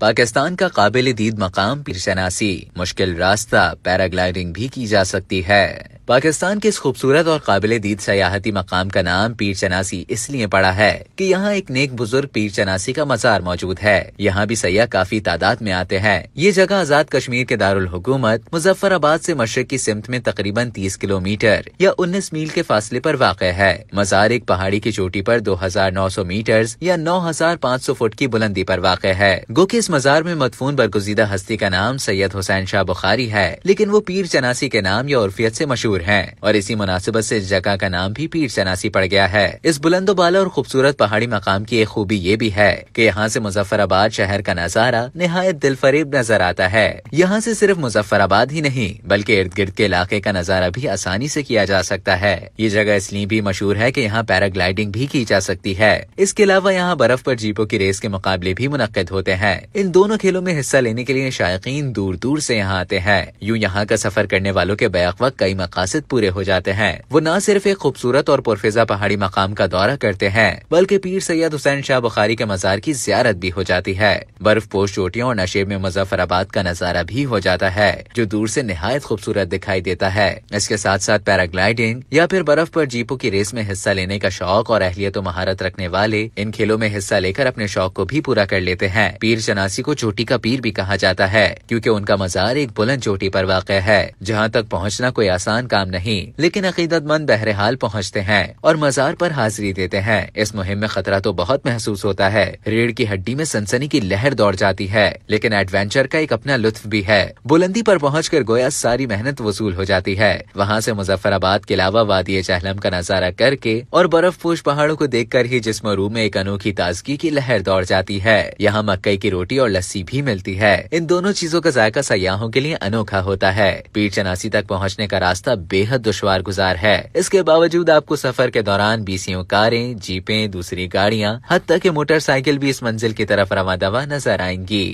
पाकिस्तान का काबिल दीद मकाम पीर शनासी मुश्किल रास्ता पैराग्लाइडिंग भी की जा सकती है पाकिस्तान के इस खूबसूरत और काबिल दीद सयाहती मकाम का नाम पीर चनासी इसलिए पड़ा है कि यहाँ एक नेक बुजुर्ग पीर चनासी का मजार मौजूद है यहाँ भी सयाह काफी तादाद में आते हैं ये जगह आजाद कश्मीर के दारुल हुकूमत मुजफ्फराबाद से मशरक की सिमत में तकरीबन 30 किलोमीटर या 19 मील के फासले पर वाक़ है मजार एक पहाड़ी की चोटी पर 2900 मीटर या 9500 फुट की बुलंदी पर वाक़ है गो कि इस मजार में मदफून बरगुजीदा हस्ती का नाम सैयद हुसैन शाह बुखारी है लेकिन वो पीर चनासी के नाम या उर्फियत ऐसी मशहूर मशहूर है और इसी मुनासिबत ऐसी इस जगह का नाम भी पीर सनासी पड़ गया है इस बुलंदोबाला और खूबसूरत पहाड़ी मकाम की एक खूबी ये भी है की यहाँ ऐसी मुजफ्फराबाद शहर का नजारा नहायत दिलफरेब नजर आता है यहाँ ऐसी सिर्फ मुजफ्फराबाद ही नहीं बल्कि इर्द गिर्द के इलाके का नजारा भी आसानी ऐसी किया जा सकता है ये जगह इसलिए भी मशहूर है की यहाँ पैराग्लाइडिंग भी की जा सकती है इसके अलावा यहाँ बर्फ आरोप जीपों की रेस के मुकाबले भी मुनद होते हैं इन दोनों खेलों में हिस्सा लेने के लिए शायक दूर दूर ऐसी यहाँ आते हैं यूँ यहाँ का सफर करने वालों के बैक वक्त कई मकासद मकासद पूरे हो जाते हैं वो न सिर्फ एक खूबसूरत और पुरफिजा पहाड़ी मकाम का दौरा करते हैं बल्कि पीर सैयद हुसैन शाह बुखारी के मजार की जियारत भी हो जाती है बर्फ पोश चोटियों और नशेब में मुजफ्फराबाद का नजारा भी हो जाता है जो दूर से नहायत खूबसूरत दिखाई देता है इसके साथ साथ पैराग्लाइडिंग या फिर बर्फ पर जीपो की रेस में हिस्सा लेने का शौक और अहलियत महारत रखने वाले इन खेलों में हिस्सा लेकर अपने शौक को भी पूरा कर लेते हैं पीर चनासी को चोटी का पीर भी कहा जाता है क्योंकि उनका मजार एक बुलंद चोटी पर वाक़ है जहाँ तक पहुँचना कोई आसान काम नहीं लेकिन अकीदतमंद बहरहाल पहुँचते हैं और मजार पर हाजिरी देते हैं इस मुहिम में खतरा तो बहुत महसूस होता है रेड़ की हड्डी में सनसनी की लहर दौड़ जाती है लेकिन एडवेंचर का एक अपना लुत्फ भी है बुलंदी पर पहुँच कर गोया सारी मेहनत वसूल हो जाती है वहाँ से मुजफ्फराबाद के अलावा वादी चहलम का नजारा करके और बर्फ पोष पहाड़ों को देख कर ही जिसम मरू में एक अनोखी ताजगी की लहर दौड़ जाती है यहाँ मकई की रोटी और लस्सी भी मिलती है इन दोनों चीजों का जायका सयाहों के लिए अनोखा होता है पीर चनासी तक पहुँचने का रास्ता बेहद दुशवार गुजार है इसके बावजूद आपको सफर के दौरान बीसियों कारें जीपें दूसरी गाड़ियां हद तक मोटरसाइकिल भी इस मंजिल की तरफ रवा दवा नजर आएंगी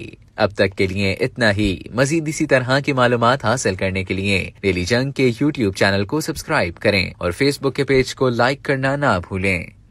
अब तक के लिए इतना ही मजीद इसी तरह की मालूम हासिल करने के लिए डेली जंग के यूट्यूब चैनल को सब्सक्राइब करें और फेसबुक के पेज को लाइक करना ना भूलें